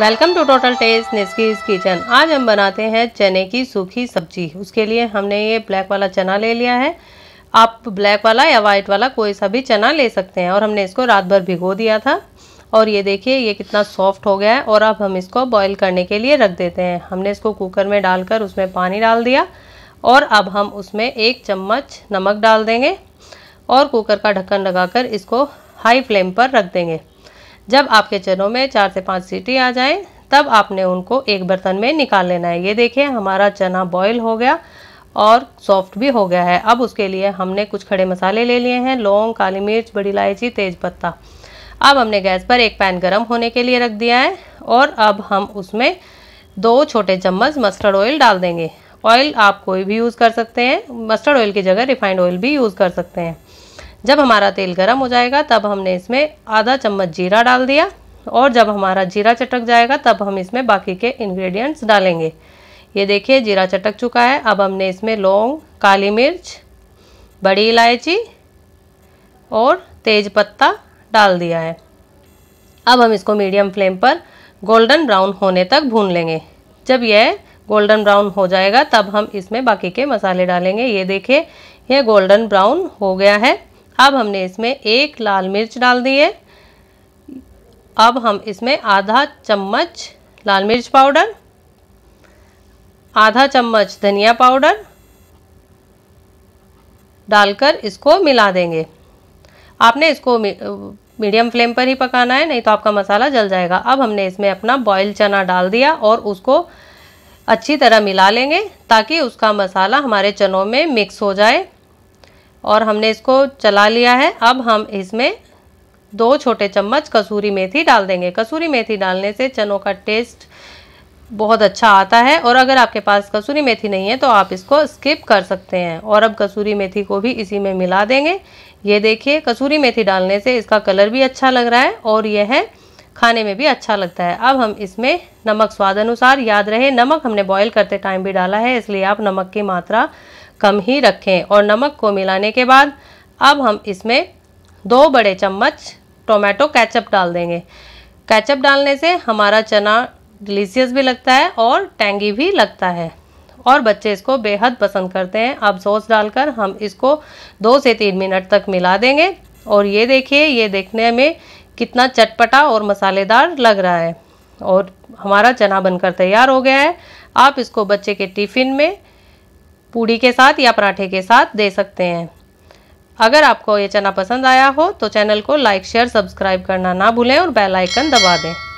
welcome to total taste निस्कीज kitchen आज हम बनाते हैं चने की सूखी सब्जी उसके लिए हमने ये ब्लैक वाला चना ले लिया है आप ब्लैक वाला या वाइट वाला कोई सा भी चना ले सकते हैं और हमने इसको रात भर भिगो दिया था और ये देखिए ये कितना सॉफ्ट हो गया है और अब हम इसको बॉईल करने के लिए रख देते हैं हमने इसको कुकर में डालकर उसमें पानी डाल दिया और अब हम उसमें एक चम्मच नमक डाल देंगे और कुकर का ढक्कन लगा इसको हाई फ्लेम पर रख देंगे जब आपके चनों में चार से पाँच सीटी आ जाए तब आपने उनको एक बर्तन में निकाल लेना है ये देखिए हमारा चना बॉयल हो गया और सॉफ्ट भी हो गया है अब उसके लिए हमने कुछ खड़े मसाले ले लिए हैं लौंग काली मिर्च बड़ी इलायची तेज पत्ता अब हमने गैस पर एक पैन गरम होने के लिए रख दिया है और अब हम उसमें दो छोटे चम्मच मस्टर्ड ऑयल डाल देंगे ऑयल आप कोई भी यूज़ कर सकते हैं मस्टर्ड ऑयल की जगह रिफाइंड ऑयल भी यूज़ कर सकते हैं जब हमारा तेल गर्म हो जाएगा तब हमने इसमें आधा चम्मच जीरा डाल दिया और जब हमारा जीरा चटक जाएगा तब हम इसमें बाकी के इंग्रेडिएंट्स डालेंगे ये देखिए जीरा चटक चुका है अब हमने इसमें लौंग काली मिर्च बड़ी इलायची और तेज पत्ता डाल दिया है अब हम इसको मीडियम फ्लेम पर गोल्डन ब्राउन होने तक भून लेंगे जब यह गोल्डन ब्राउन हो जाएगा तब हम इसमें बाकी के मसाले डालेंगे ये देखिए यह गोल्डन ब्राउन हो गया है अब हमने इसमें एक लाल मिर्च डाल दी है अब हम इसमें आधा चम्मच लाल मिर्च पाउडर आधा चम्मच धनिया पाउडर डालकर इसको मिला देंगे आपने इसको मीडियम फ्लेम पर ही पकाना है नहीं तो आपका मसाला जल जाएगा अब हमने इसमें अपना बॉयल चना डाल दिया और उसको अच्छी तरह मिला लेंगे ताकि उसका मसाला हमारे चनों में मिक्स हो जाए और हमने इसको चला लिया है अब हम इसमें दो छोटे चम्मच कसूरी मेथी डाल देंगे कसूरी मेथी डालने से चनों का टेस्ट बहुत अच्छा आता है और अगर आपके पास कसूरी मेथी नहीं है तो आप इसको स्किप कर सकते हैं और अब कसूरी मेथी को भी इसी में मिला देंगे ये देखिए कसूरी मेथी डालने से इसका कलर भी अच्छा लग रहा है और यह है खाने में भी अच्छा लगता है अब हम इसमें नमक स्वाद अनुसार याद रहे नमक हमने बॉईल करते टाइम भी डाला है इसलिए आप नमक की मात्रा कम ही रखें और नमक को मिलाने के बाद अब हम इसमें दो बड़े चम्मच टोमेटो कैचअप डाल देंगे कैचअप डालने से हमारा चना डिलीशियस भी लगता है और टेंगी भी लगता है और बच्चे इसको बेहद पसंद करते हैं अब सॉस डालकर हम इसको दो से तीन मिनट तक मिला देंगे और ये देखिए ये देखने में कितना चटपटा और मसालेदार लग रहा है और हमारा चना बनकर तैयार हो गया है आप इसको बच्चे के टिफ़िन में पूड़ी के साथ या पराठे के साथ दे सकते हैं अगर आपको ये चना पसंद आया हो तो चैनल को लाइक शेयर सब्सक्राइब करना ना भूलें और बेल आइकन दबा दें